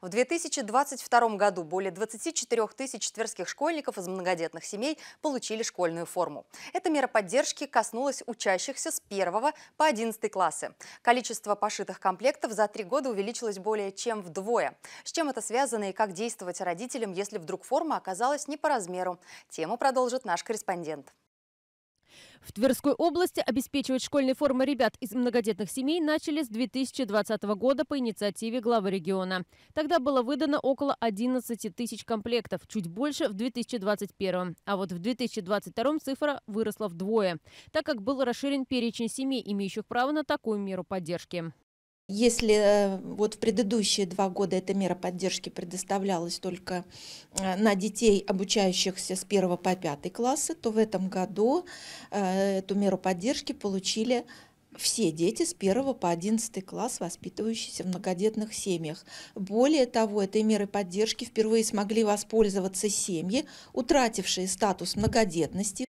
В 2022 году более 24 тысяч тверских школьников из многодетных семей получили школьную форму. Эта мера поддержки коснулась учащихся с 1 по 11 классы. Количество пошитых комплектов за три года увеличилось более чем вдвое. С чем это связано и как действовать родителям, если вдруг форма оказалась не по размеру? Тему продолжит наш корреспондент. В Тверской области обеспечивать школьные формы ребят из многодетных семей начали с 2020 года по инициативе главы региона. Тогда было выдано около 11 тысяч комплектов, чуть больше в 2021. А вот в 2022 цифра выросла вдвое, так как был расширен перечень семей, имеющих право на такую меру поддержки. Если э, вот в предыдущие два года эта мера поддержки предоставлялась только э, на детей, обучающихся с 1 по 5 класса, то в этом году э, эту меру поддержки получили все дети с 1 по 11 класс, воспитывающиеся в многодетных семьях. Более того, этой мерой поддержки впервые смогли воспользоваться семьи, утратившие статус многодетности,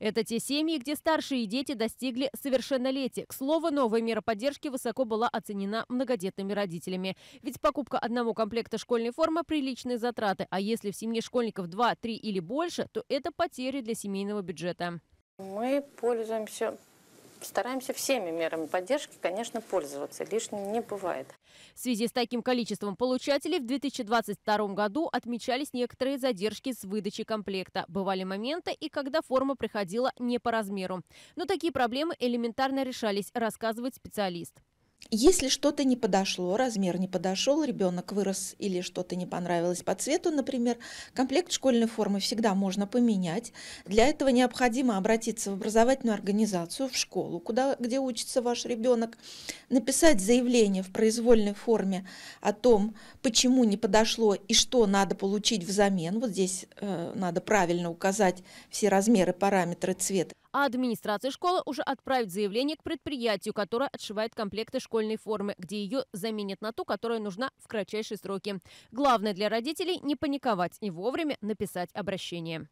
это те семьи, где старшие дети достигли совершеннолетия. К слову, новая мера поддержки высоко была оценена многодетными родителями. Ведь покупка одного комплекта школьной формы – приличные затраты. А если в семье школьников 2, 3 или больше, то это потери для семейного бюджета. Мы пользуемся стараемся всеми мерами поддержки, конечно, пользоваться. Лишним не бывает. В связи с таким количеством получателей в 2022 году отмечались некоторые задержки с выдачей комплекта. Бывали моменты и когда форма приходила не по размеру. Но такие проблемы элементарно решались, рассказывает специалист. Если что-то не подошло, размер не подошел, ребенок вырос или что-то не понравилось по цвету, например, комплект школьной формы всегда можно поменять. Для этого необходимо обратиться в образовательную организацию, в школу, куда, где учится ваш ребенок, написать заявление в произвольной форме о том, почему не подошло и что надо получить взамен. Вот здесь э, надо правильно указать все размеры, параметры, цвет а администрация школы уже отправит заявление к предприятию, которое отшивает комплекты школьной формы, где ее заменят на ту, которая нужна в кратчайшие сроки. Главное для родителей не паниковать и вовремя написать обращение.